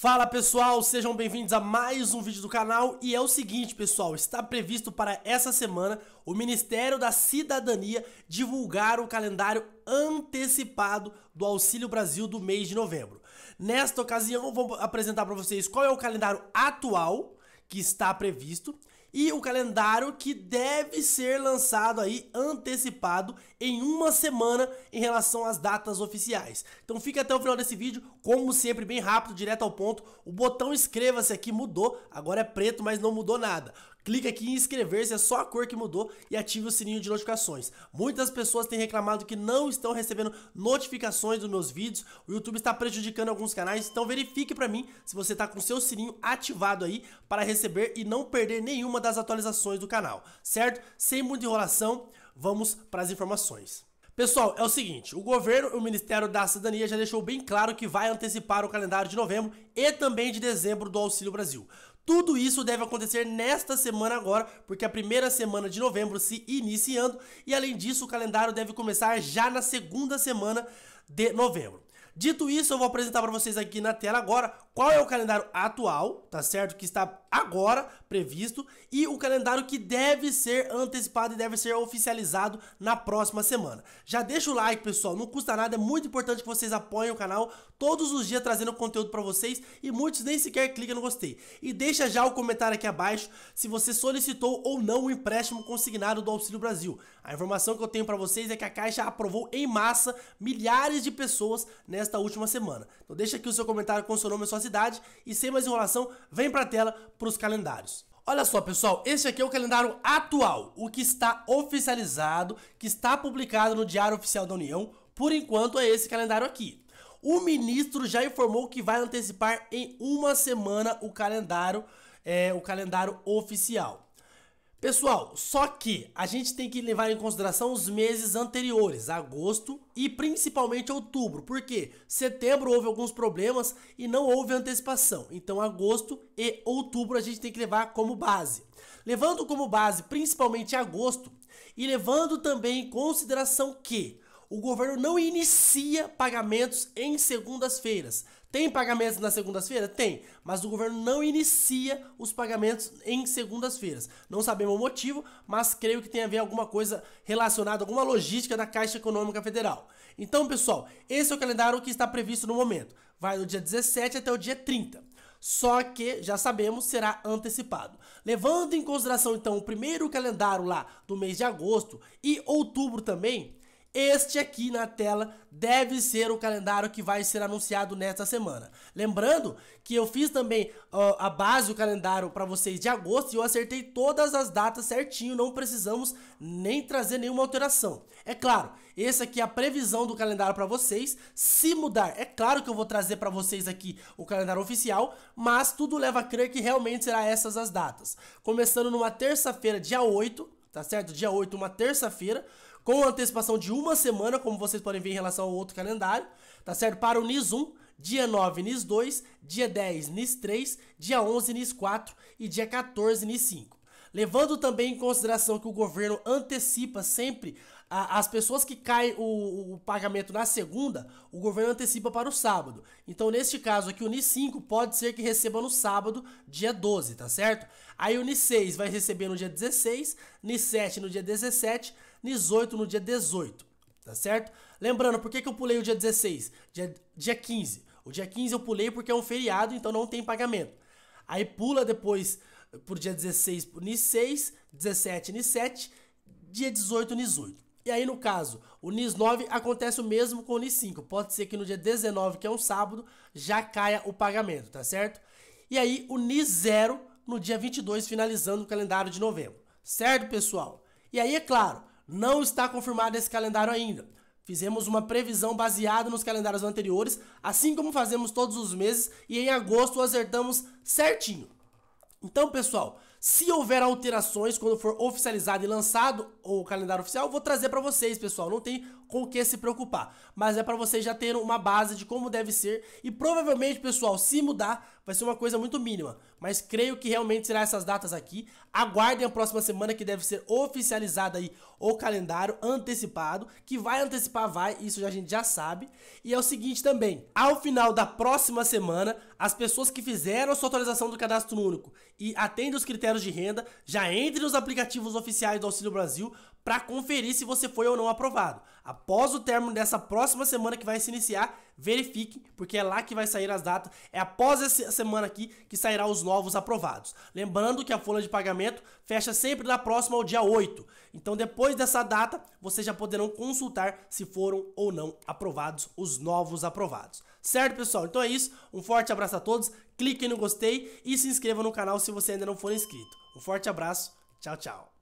Fala pessoal, sejam bem-vindos a mais um vídeo do canal e é o seguinte pessoal, está previsto para essa semana o Ministério da Cidadania divulgar o calendário antecipado do Auxílio Brasil do mês de novembro. Nesta ocasião vou apresentar para vocês qual é o calendário atual que está previsto e o calendário que deve ser lançado aí antecipado em uma semana em relação às datas oficiais. Então fica até o final desse vídeo, como sempre, bem rápido, direto ao ponto. O botão inscreva-se aqui mudou, agora é preto, mas não mudou nada. Clica aqui em inscrever-se, é só a cor que mudou e ative o sininho de notificações. Muitas pessoas têm reclamado que não estão recebendo notificações dos meus vídeos, o YouTube está prejudicando alguns canais, então verifique para mim se você está com seu sininho ativado aí para receber e não perder nenhuma das atualizações do canal, certo? Sem muita enrolação, vamos para as informações. Pessoal, é o seguinte, o governo e o Ministério da Cidadania já deixou bem claro que vai antecipar o calendário de novembro e também de dezembro do Auxílio Brasil. Tudo isso deve acontecer nesta semana agora, porque a primeira semana de novembro se iniciando e além disso o calendário deve começar já na segunda semana de novembro. Dito isso, eu vou apresentar para vocês aqui na tela agora qual é o calendário atual, tá certo? Que está agora previsto e o calendário que deve ser antecipado e deve ser oficializado na próxima semana. Já deixa o like, pessoal, não custa nada, é muito importante que vocês apoiem o canal todos os dias trazendo conteúdo para vocês e muitos nem sequer clicam no gostei. E deixa já o comentário aqui abaixo se você solicitou ou não o empréstimo consignado do Auxílio Brasil. A informação que eu tenho para vocês é que a Caixa aprovou em massa milhares de pessoas nessa desta última semana. Então deixa aqui o seu comentário com o seu nome e sua cidade e sem mais enrolação, vem para a tela para os calendários. Olha só, pessoal, esse aqui é o calendário atual, o que está oficializado, que está publicado no Diário Oficial da União. Por enquanto é esse calendário aqui. O ministro já informou que vai antecipar em uma semana o calendário, é, o calendário oficial. Pessoal, só que a gente tem que levar em consideração os meses anteriores, agosto e principalmente outubro, porque setembro houve alguns problemas e não houve antecipação. Então, agosto e outubro a gente tem que levar como base. Levando como base principalmente agosto e levando também em consideração que o governo não inicia pagamentos em segundas-feiras. Tem pagamentos na segunda-feira? Tem, mas o governo não inicia os pagamentos em segundas-feiras. Não sabemos o motivo, mas creio que tem a ver alguma coisa relacionada, alguma logística da Caixa Econômica Federal. Então, pessoal, esse é o calendário que está previsto no momento. Vai do dia 17 até o dia 30 só que já sabemos será antecipado. Levando em consideração então o primeiro calendário lá do mês de agosto e outubro também, este aqui na tela deve ser o calendário que vai ser anunciado nesta semana. Lembrando que eu fiz também uh, a base o calendário para vocês de agosto e eu acertei todas as datas certinho, não precisamos nem trazer nenhuma alteração. É claro, essa aqui é a previsão do calendário para vocês. Se mudar, é claro que eu vou trazer para vocês aqui o calendário oficial, mas tudo leva a crer que realmente será essas as datas. Começando numa terça-feira, dia 8, tá certo? Dia 8, uma terça-feira, com antecipação de uma semana, como vocês podem ver em relação ao outro calendário, tá certo? Para o NIS 1, dia 9 NIS 2, dia 10 NIS 3, dia 11 NIS 4 e dia 14 NIS 5. Levando também em consideração que o governo antecipa sempre a, as pessoas que caem o, o, pagamento na segunda, o governo antecipa para o sábado. Então, neste caso aqui, o NI 5 pode ser que receba no sábado, dia 12, tá certo? Aí o NI 6 vai receber no dia 16, NI 7 no dia 17, NI 8 no dia 18, tá certo? Lembrando, por que, que eu pulei o dia 16? Dia, dia 15. O dia 15 eu pulei porque é um feriado, então não tem pagamento. Aí pula depois pro dia 16 NI 6, 17 NI 7, dia 18 NI 8. E aí, no caso, o NIS 9 acontece o mesmo com o NIS 5. Pode ser que no dia 19, que é um sábado, já caia o pagamento, tá certo? E aí, o NIS 0 no dia 22, finalizando o calendário de novembro. Certo, pessoal? E aí, é claro, não está confirmado esse calendário ainda. Fizemos uma previsão baseada nos calendários anteriores, assim como fazemos todos os meses, e em agosto acertamos certinho. Então, pessoal, se houver alterações quando for oficializado e lançado o calendário oficial, vou trazer para vocês, pessoal. Não tem com o que se preocupar, mas é para vocês já terem uma base de como deve ser e provavelmente, pessoal, se mudar, vai ser uma coisa muito mínima mas creio que realmente será essas datas aqui. Aguardem a próxima semana que deve ser oficializado aí o calendário antecipado, que vai antecipar vai, isso a gente já sabe. E é o seguinte também, ao final da próxima semana, as pessoas que fizeram a sua atualização do cadastro único e atendem os critérios de renda, já entrem nos aplicativos oficiais do Auxílio Brasil para conferir se você foi ou não aprovado. Após o término dessa próxima semana que vai se iniciar, verifique, porque é lá que vai sair as datas. É após essa semana aqui que sairá os novos aprovados. Lembrando que a folha de pagamento fecha sempre na próxima ao dia 8. Então, depois dessa data, vocês já poderão consultar se foram ou não aprovados os novos aprovados. Certo, pessoal? Então é isso. Um forte abraço a todos. Clique no gostei e se inscreva no canal se você ainda não for inscrito. Um forte abraço. Tchau, tchau.